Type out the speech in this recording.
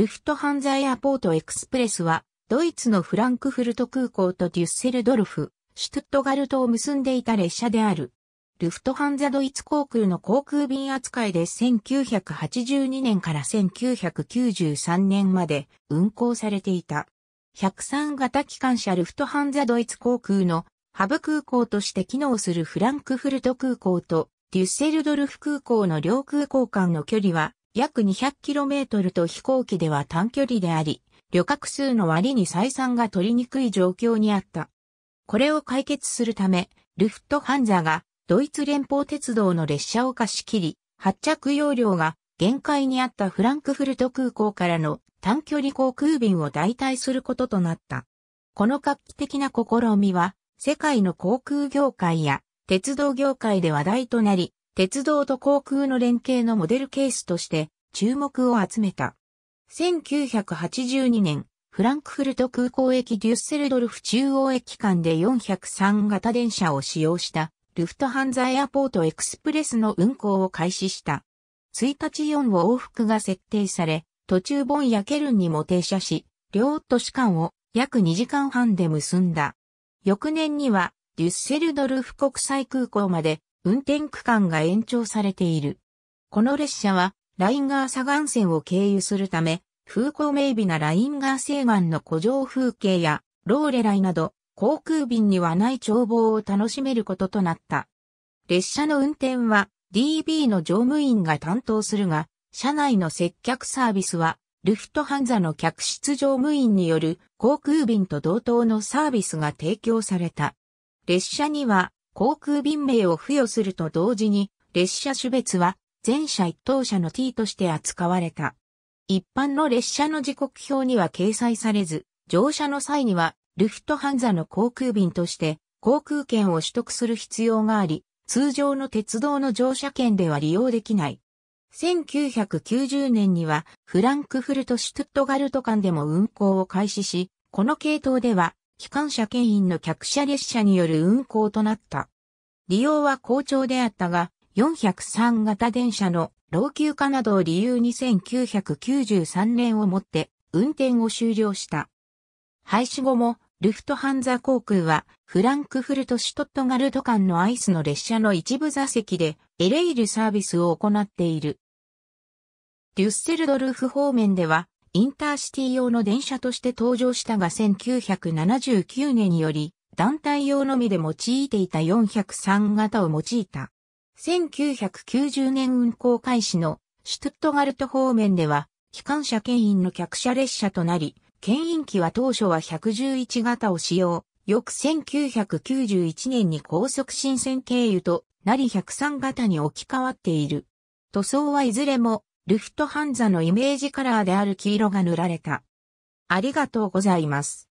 ルフトハンザエアポートエクスプレスは、ドイツのフランクフルト空港とデュッセルドルフ、シュトゥットガルトを結んでいた列車である。ルフトハンザドイツ航空の航空便扱いで1982年から1993年まで運航されていた。103型機関車ルフトハンザドイツ航空のハブ空港として機能するフランクフルト空港とデュッセルドルフ空港の両空港間の距離は約 200km と飛行機では短距離であり、旅客数の割に採算が取りにくい状況にあった。これを解決するため、ルフトハンザがドイツ連邦鉄道の列車を貸し切り、発着容量が限界にあったフランクフルト空港からの短距離航空便を代替することとなった。この画期的な試みは、世界の航空業界や鉄道業界で話題となり、鉄道と航空の連携のモデルケースとして注目を集めた。1982年、フランクフルト空港駅デュッセルドルフ中央駅間で403型電車を使用したルフトハンザエアポートエクスプレスの運行を開始した。1日4往復が設定され、途中ボンやケルンにも停車し、両都市間を約2時間半で結んだ。翌年には、デュッセルドルフ国際空港まで運転区間が延長されている。この列車は、ラインガー左岸線を経由するため、風光明媚なラインガー西岸の古城風景や、ローレライなど、航空便にはない眺望を楽しめることとなった。列車の運転は DB の乗務員が担当するが、車内の接客サービスは、ルフトハンザの客室乗務員による航空便と同等のサービスが提供された。列車には航空便名を付与すると同時に、列車種別は全車一等車の T として扱われた。一般の列車の時刻表には掲載されず、乗車の際にはルフトハンザの航空便として航空券を取得する必要があり、通常の鉄道の乗車券では利用できない。1990年にはフランクフルト・シュトゥットガルト間でも運行を開始し、この系統では機関車牽引の客車列車による運行となった。利用は好調であったが、403型電車の老朽化などを理由に1993年をもって運転を終了した。廃止後もルフトハンザ航空はフランクフルト・シュトットガルト間のアイスの列車の一部座席でエレイルサービスを行っている。デュッセルドルフ方面ではインターシティ用の電車として登場したが1979年により、団体用のみで用いていた403型を用いた。1990年運行開始のシュトゥットガルト方面では、機関車牽引の客車列車となり、牽引機は当初は111型を使用。翌1991年に高速新線経由となり103型に置き換わっている。塗装はいずれもルフトハンザのイメージカラーである黄色が塗られた。ありがとうございます。